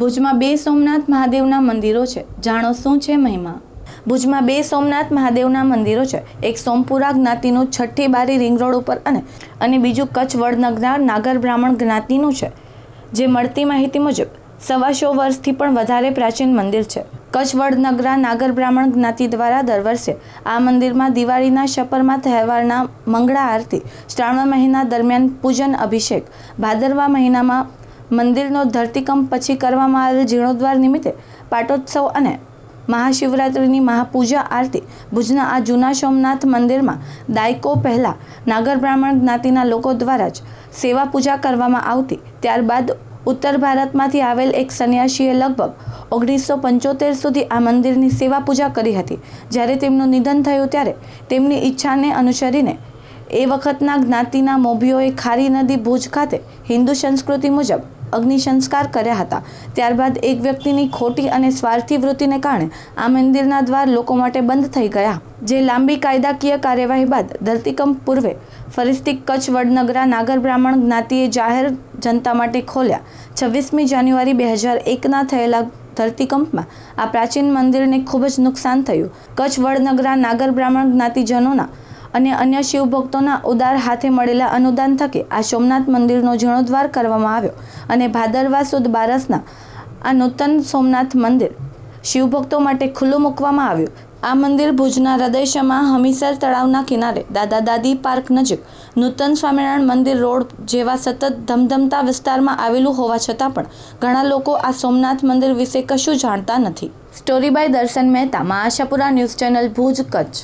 ભુજમાં બે સોમનાથ મહાદેવના મંદિરો છે જાણો શું છે મહિમા ભુજમાં બે સોમનાથ મહાદેવના મંદિરો છે એક સોમપુરા જ્ઞાતિનું છઠ્ઠી બારી રિંગ રોડ ઉપર અને અને બીજું કચ્છ વડનગરના નાગર બ્રાહ્મણ જ્ઞાતિનું છે જે મળતી માહિતી મુજબ સવાસો વર્ષથી પણ વધારે પ્રાચીન મંદિર છે કચ્છ વડનગરા નાગર બ્રાહ્મણ જ્ઞાતિ દ્વારા દર વર્ષે આ મંદિરમાં દિવાળીના શપરમાં તહેવારના મંગળા આરતી શ્રાવણ મહિના દરમિયાન પૂજન અભિષેક ભાદરવા મહિનામાં મંદિરનો ધરતીકંપ પછી કરવામાં આવેલ જીર્ણોદ્વાર નિમિત્તે પાટોત્સવ અને મહાશિવરાત્રિની મહાપૂજા આરતી ભુજના આ જૂના સોમનાથ મંદિરમાં દાયકો પહેલાં નાગર બ્રાહ્મણ જ્ઞાતિના લોકો દ્વારા જ સેવા પૂજા કરવામાં આવતી ત્યારબાદ ઉત્તર ભારતમાંથી આવેલ એક સંન્યાસીએ લગભગ ઓગણીસો પંચોતેર સુધી આ મંદિરની સેવા પૂજા કરી હતી જ્યારે તેમનું નિધન થયું ત્યારે તેમની ઈચ્છાને અનુસરીને એ વખતના જ્ઞાતિના મોભીઓએ ખારી નદી ભુજ ખાતે હિન્દુ સંસ્કૃતિ મુજબ અગ્નિસંસ્કાર કર્યા હતા ત્યારબાદ એક વ્યક્તિની ખોટી અને સ્વાર્થી વૃત્તિને કારણે આ મંદિરના દ્વાર લોકો માટે બંધ થઈ ગયા જે લાંબી કાયદાકીય કાર્યવાહી બાદ ધરતીકંપ પૂર્વે ફરિસ્તી કચ્છ વડનગરા નાગર બ્રાહ્મણ જ્ઞાતિએ જાહેર જનતા માટે ખોલ્યા છવ્વીસમી જાન્યુઆરી બે હજાર એકના થયેલા ધરતીકંપમાં આ પ્રાચીન મંદિરને ખૂબ જ નુકસાન થયું કચ્છ વડનગરા નાગર બ્રાહ્મણ જ્ઞાતિજનોના અને અન્ય શિવભક્તોના ઉદાર હાથે મળેલા અનુદાન થકી આ સોમનાથ મંદિરનો જીર્ણોદ્ધાર કરવામાં આવ્યો અને ભાદરવા સુદ બારસના આ નૂતન સોમનાથ મંદિર શિવભક્તો માટે ખુલ્લું મૂકવામાં આવ્યું આ મંદિર ભુજના હૃદયશમાં હમીસર તળાવના કિનારે દાદા દાદી પાર્ક નજીક નૂતન સ્વામિનારાયણ મંદિર રોડ જેવા સતત ધમધમતા વિસ્તારમાં આવેલું હોવા છતાં પણ ઘણા લોકો આ સોમનાથ મંદિર વિશે કશું જાણતા નથી સ્ટોરી બાય દર્શન મહેતા મા ન્યૂઝ ચેનલ ભુજ કચ્છ